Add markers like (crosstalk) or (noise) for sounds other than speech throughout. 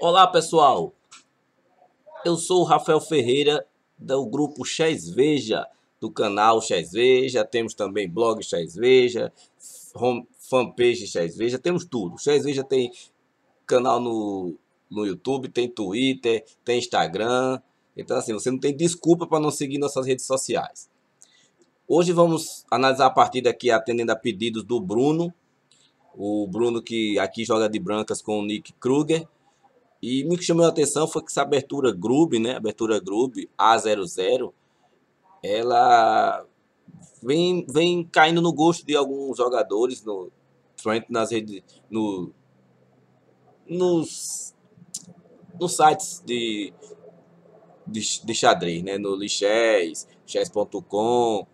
Olá pessoal, eu sou o Rafael Ferreira do grupo Chás Veja, do canal Chás Veja, temos também blog Chás Veja, fanpage Chás Veja, temos tudo. Chás Veja tem canal no, no YouTube, tem Twitter, tem Instagram, então assim, você não tem desculpa para não seguir nossas redes sociais. Hoje vamos analisar a partida aqui atendendo a pedidos do Bruno, o Bruno que aqui joga de brancas com o Nick Kruger, e me chamou a atenção foi que essa abertura Grub, né? Abertura Grub A00, ela vem, vem caindo no gosto de alguns jogadores, no, principalmente nas redes, no, nos, nos sites de, de, de xadrez, né? No Lichess, chess.com.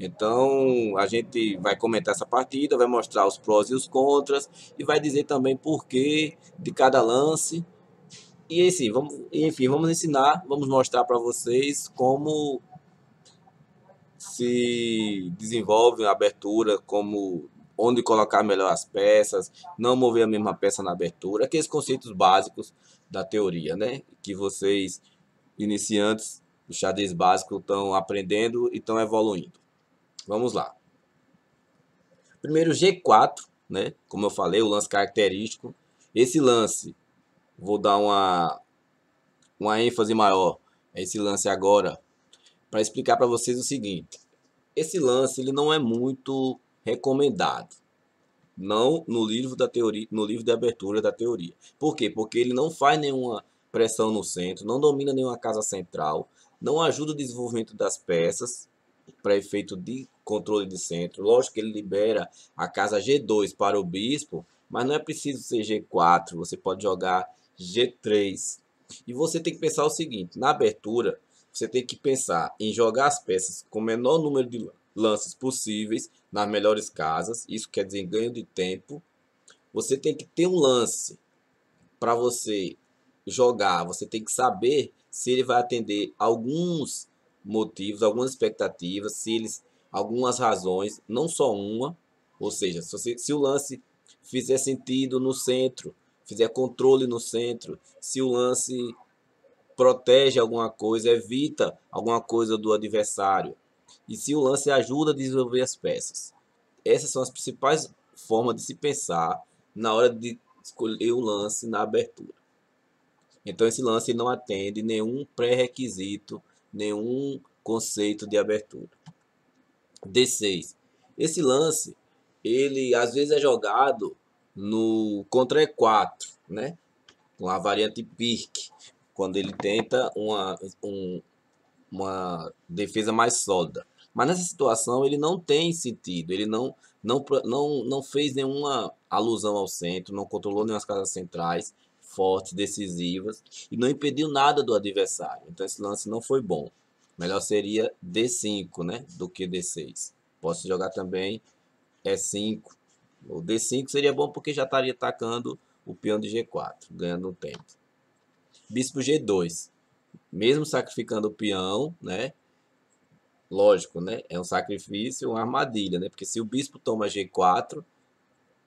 Então a gente vai comentar essa partida, vai mostrar os prós e os contras e vai dizer também por que de cada lance e assim, vamos, enfim, vamos ensinar, vamos mostrar para vocês como se desenvolve a abertura, como onde colocar melhor as peças, não mover a mesma peça na abertura, aqueles conceitos básicos da teoria, né? Que vocês iniciantes do xadrez básico estão aprendendo e estão evoluindo. Vamos lá. Primeiro G4, né? Como eu falei, o lance característico. Esse lance vou dar uma, uma ênfase maior a esse lance agora para explicar para vocês o seguinte. Esse lance ele não é muito recomendado. Não no livro da teoria, no livro de abertura da teoria. Por quê? Porque ele não faz nenhuma pressão no centro, não domina nenhuma casa central, não ajuda o desenvolvimento das peças para efeito de controle de centro. Lógico que ele libera a casa G2 para o bispo, mas não é preciso ser G4, você pode jogar G3. E você tem que pensar o seguinte, na abertura, você tem que pensar em jogar as peças com o menor número de lances possíveis nas melhores casas, isso quer dizer ganho de tempo. Você tem que ter um lance para você jogar, você tem que saber se ele vai atender alguns motivos, algumas expectativas, se eles algumas razões, não só uma, ou seja, se, você, se o lance fizer sentido no centro, fizer controle no centro, se o lance protege alguma coisa, evita alguma coisa do adversário e se o lance ajuda a desenvolver as peças. Essas são as principais formas de se pensar na hora de escolher o lance na abertura. Então esse lance não atende nenhum pré-requisito, nenhum conceito de abertura. D6. Esse lance, ele às vezes é jogado no contra E4, né? Com a variante Pirk, quando ele tenta uma, um, uma defesa mais sólida. Mas nessa situação ele não tem sentido, ele não, não, não, não fez nenhuma alusão ao centro, não controlou nenhuma casas centrais fortes, decisivas, e não impediu nada do adversário. Então esse lance não foi bom. Melhor seria D5, né, do que D6. Posso jogar também E5, o D5 seria bom porque já estaria atacando o peão de G4, ganhando um tempo. Bispo G2. Mesmo sacrificando o peão, né? Lógico, né? É um sacrifício, uma armadilha, né? Porque se o bispo toma G4,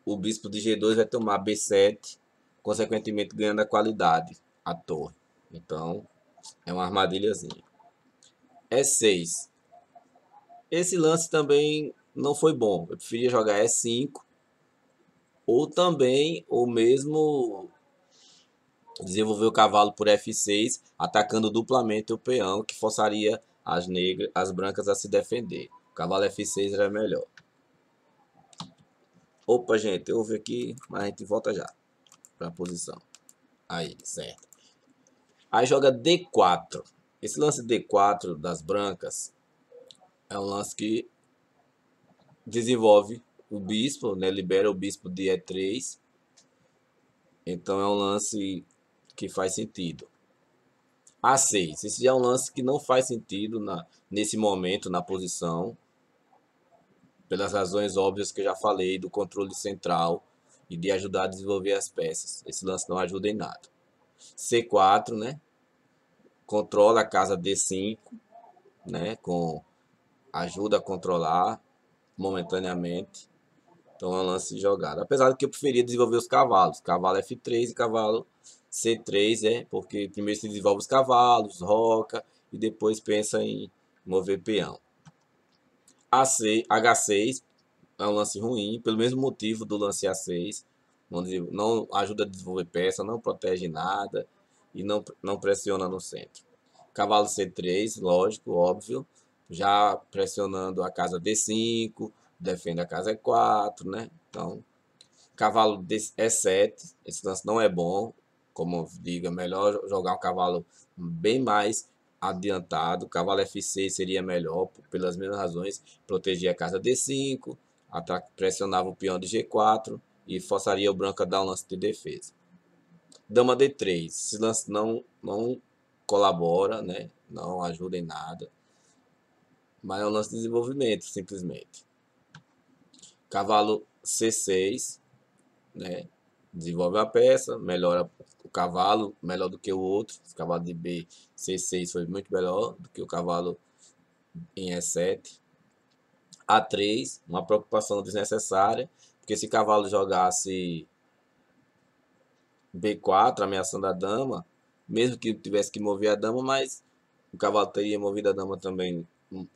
o bispo de G2 vai tomar B7, consequentemente ganhando a qualidade, a torre. Então, é uma armadilhazinha. E6. Esse lance também não foi bom. Eu preferia jogar E5, ou também, o mesmo desenvolver o cavalo por F6, atacando duplamente o peão, que forçaria as negras, as brancas a se defender. O cavalo F6 era melhor. Opa, gente, houve aqui, mas a gente volta já para a posição. Aí, certo. Aí joga D4. Esse lance D4 das brancas é um lance que desenvolve o bispo, né, libera o bispo de E3. Então é um lance que faz sentido. A6, esse é um lance que não faz sentido na, nesse momento, na posição, pelas razões óbvias que eu já falei, do controle central e de ajudar a desenvolver as peças. Esse lance não ajuda em nada. C4, né? Controla a casa D5, né? Com ajuda a controlar momentaneamente. Então é um lance jogado. Apesar de que eu preferia desenvolver os cavalos. Cavalo F3 e cavalo C3, é, né? porque primeiro se desenvolve os cavalos, roca, e depois pensa em mover peão. AC, H6 é um lance ruim, pelo mesmo motivo do lance A6, onde não ajuda a desenvolver peça, não protege nada e não, não pressiona no centro. Cavalo C3, lógico, óbvio, já pressionando a casa D5, defende a casa é 4, né? Então, cavalo é 7, esse lance não é bom, como diga, é melhor jogar um cavalo bem mais adiantado, cavalo F6 seria melhor, pelas mesmas razões, proteger a casa D5, pressionava o peão de G4 e forçaria o branco a dar um lance de defesa. Dama D3, esse lance não, não colabora, né? não ajuda em nada, mas é um lance de desenvolvimento, simplesmente. Cavalo C6, né? Desenvolve a peça, melhora o cavalo, melhor do que o outro. O cavalo de B, C6 foi muito melhor do que o cavalo em E7. A3, uma preocupação desnecessária, porque se cavalo jogasse B4, ameaçando a dama, mesmo que tivesse que mover a dama, mas o cavalo teria movido a dama também,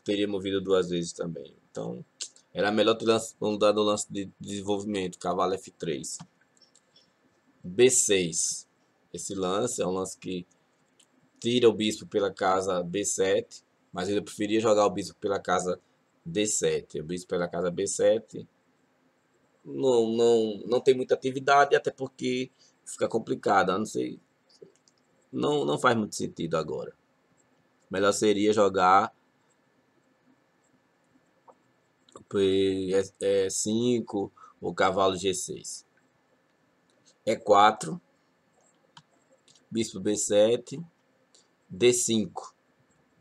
teria movido duas vezes também. Então, era melhor ter dado o lance de desenvolvimento, cavalo F3. B6. Esse lance é um lance que tira o bispo pela casa B7, mas eu preferia jogar o bispo pela casa D7. O bispo pela casa B7 não, não, não tem muita atividade, até porque fica complicado, não sei. Não, não faz muito sentido agora. Melhor seria jogar P5 é, é ou cavalo G6. E4, é bispo B7, D5.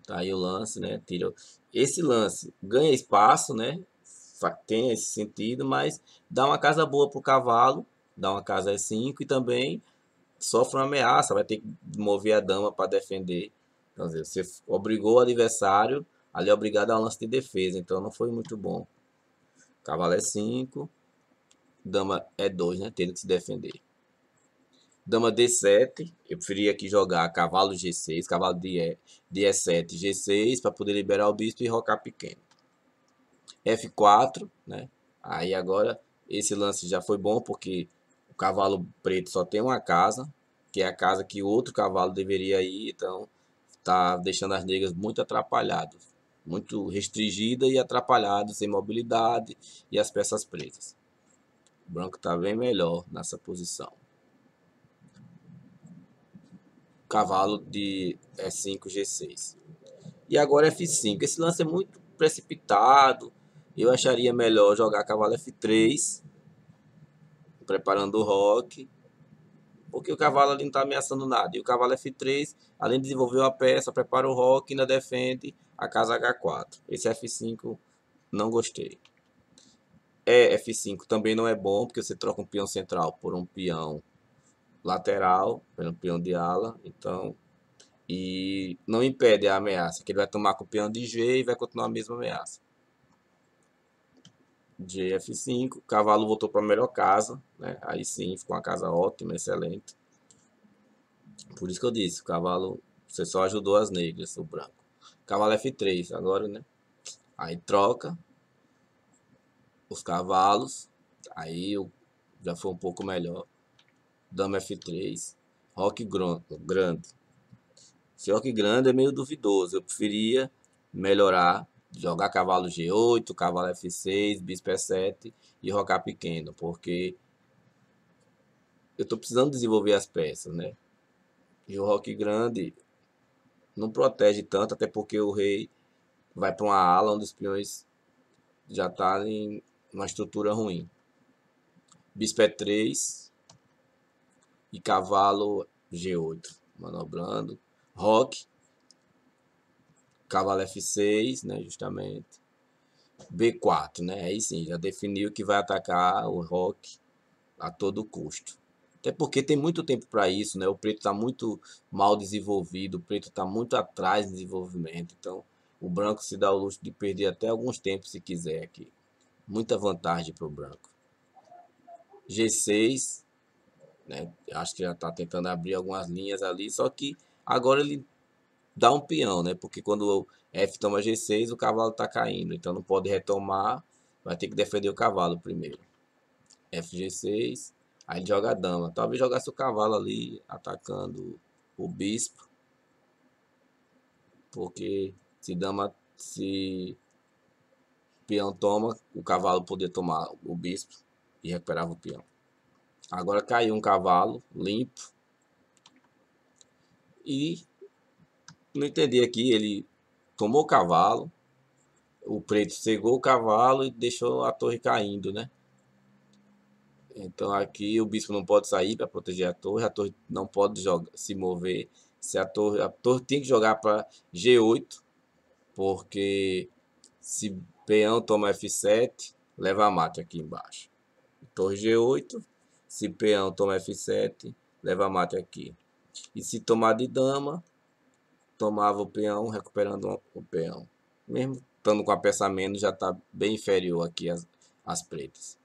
Tá aí o lance, né? Tira esse lance, ganha espaço, né? Tem esse sentido, mas dá uma casa boa pro cavalo, dá uma casa E5 e também sofre uma ameaça, vai ter que mover a dama para defender. Então, você obrigou o adversário ali é obrigado a lance de defesa, então não foi muito bom. Cavalo é 5. Dama é 2, né? que se defender. Dama D7. Eu preferia aqui jogar cavalo G6, cavalo de E7, G6, para poder liberar o bispo e rocar pequeno. F4, né? Aí agora esse lance já foi bom porque o cavalo preto só tem uma casa, que é a casa que o outro cavalo deveria ir, então tá deixando as negras muito atrapalhadas muito restringida e atrapalhada, sem mobilidade e as peças presas. O branco está bem melhor nessa posição. Cavalo de E5, é, G6. E agora F5. Esse lance é muito precipitado. Eu acharia melhor jogar cavalo F3, preparando o rock, porque o cavalo ali não está ameaçando nada. E o cavalo F3, além de desenvolver uma peça, prepara o rock, ainda defende a casa H4. Esse F5 não gostei. E é, F5 também não é bom, porque você troca um peão central por um peão lateral, pelo peão de ala, então e não impede a ameaça, que ele vai tomar com o peão de G e vai continuar a mesma ameaça. GF5, cavalo voltou para a melhor casa, né? aí sim ficou uma casa ótima, excelente. Por isso que eu disse, o cavalo, você só ajudou as negras, o branco. Cavalo F3 agora, né? Aí troca os cavalos. Aí eu já foi um pouco melhor. Dama F3. Rock grande. Esse rock grande é meio duvidoso. Eu preferia melhorar. Jogar cavalo G8, cavalo F6, bispo E7 e rocar pequeno. Porque eu estou precisando desenvolver as peças, né? E o rock grande não protege tanto, até porque o rei vai para uma ala onde os peões já está em uma estrutura ruim. Bispo é 3 e cavalo G8, manobrando. Roque, cavalo F6, né, justamente. B4, né? Aí sim, já definiu que vai atacar o Roque a todo custo. Até porque tem muito tempo para isso, né? O preto está muito mal desenvolvido, o preto está muito atrás de desenvolvimento. Então, o branco se dá o luxo de perder até alguns tempos se quiser aqui. Muita vantagem para o branco. G6, né? Acho que já está tentando abrir algumas linhas ali, só que agora ele dá um peão, né? Porque quando o F toma G6, o cavalo está caindo, então não pode retomar, vai ter que defender o cavalo primeiro. FG6, Aí ele joga a dama. Talvez jogasse o cavalo ali, atacando o bispo. Porque se dama, se peão toma, o cavalo poder tomar o bispo e recuperava o peão. Agora caiu um cavalo limpo. E não entendi aqui, ele tomou o cavalo, o preto cegou o cavalo e deixou a torre caindo, né? Então aqui o bispo não pode sair para proteger a torre, a torre não pode jogar, se mover. Se a torre, a torre tem que jogar para G8, porque se peão toma F7, leva a mate aqui embaixo. Torre G8, se peão toma F7, leva a mate aqui. E se tomar de dama, tomava o peão, recuperando o peão. Mesmo estando com a peça menos, já está bem inferior aqui as, as pretas.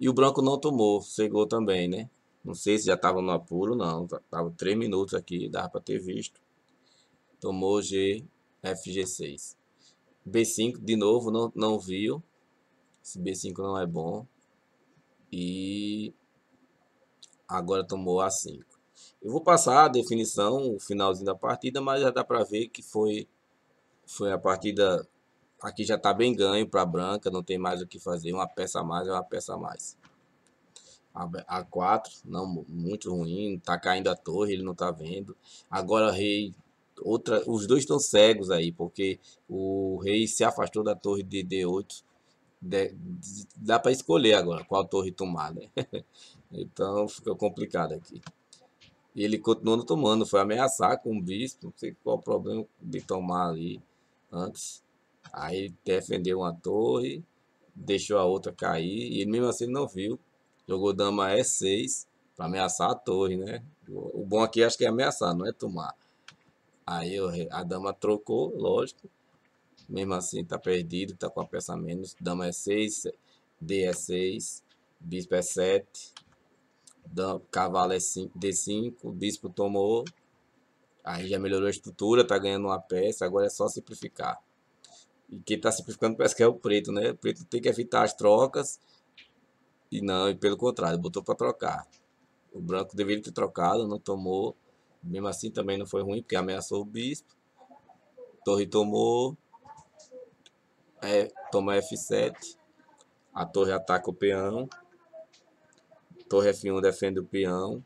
E o branco não tomou, cegou também, né? Não sei se já estava no apuro, não. Estava 3 minutos aqui, dava para ter visto. Tomou G, FG6. B5, de novo, não, não viu. Esse B5 não é bom. E agora tomou A5. Eu vou passar a definição, o finalzinho da partida, mas já dá para ver que foi, foi a partida Aqui já está bem ganho para branca, não tem mais o que fazer. Uma peça a mais é uma peça a mais. A, 4, não, muito ruim. Tá caindo a torre, ele não tá vendo. Agora rei, outra, os dois estão cegos aí, porque o rei se afastou da torre de D8. De, dá para escolher agora qual torre tomar, né? (laughs) então fica complicado aqui. ele continuando tomando, foi ameaçar com o bispo, não sei qual o problema de tomar ali antes. Aí defendeu uma torre, deixou a outra cair, e ele mesmo assim não viu. Jogou dama é E6 para ameaçar a torre, né? O bom aqui acho que é ameaçar, não é tomar. Aí a dama trocou, lógico. Mesmo assim tá perdido, tá com a peça a menos. Dama é E6, D é E6, bispo E7, cavalo E5, D5, bispo tomou. Aí já melhorou a estrutura, tá ganhando uma peça, agora é só simplificar. E quem está simplificando parece que é o preto, né? O preto tem que evitar as trocas. E não, e pelo contrário, botou para trocar. O branco deveria ter trocado, não tomou. Mesmo assim também não foi ruim, porque ameaçou o bispo. Torre tomou. É, toma F7. A torre ataca o peão. Torre F1 defende o peão.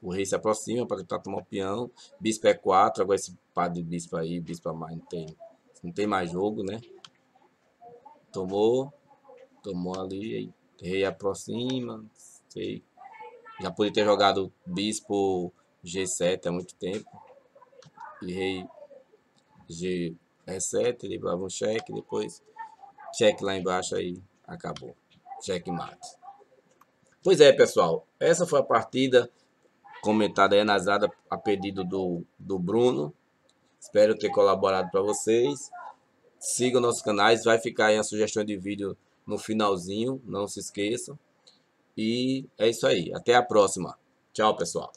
O rei se aproxima para tentar tomar o peão. Bispo E4. É agora esse padre bispo aí, bispo a mais não tem não tem mais jogo, né? Tomou. Tomou ali. Rei aproxima. Sei. Já podia ter jogado bispo G7 há muito tempo. E rei G, 7 liberava um cheque, depois cheque lá embaixo aí acabou. Cheque mate. Pois é, pessoal, essa foi a partida comentada e analisada a pedido do, do Bruno. Espero ter colaborado para vocês. Sigam nossos canais, vai ficar aí a sugestão de vídeo no finalzinho, não se esqueçam. E é isso aí, até a próxima. Tchau, pessoal.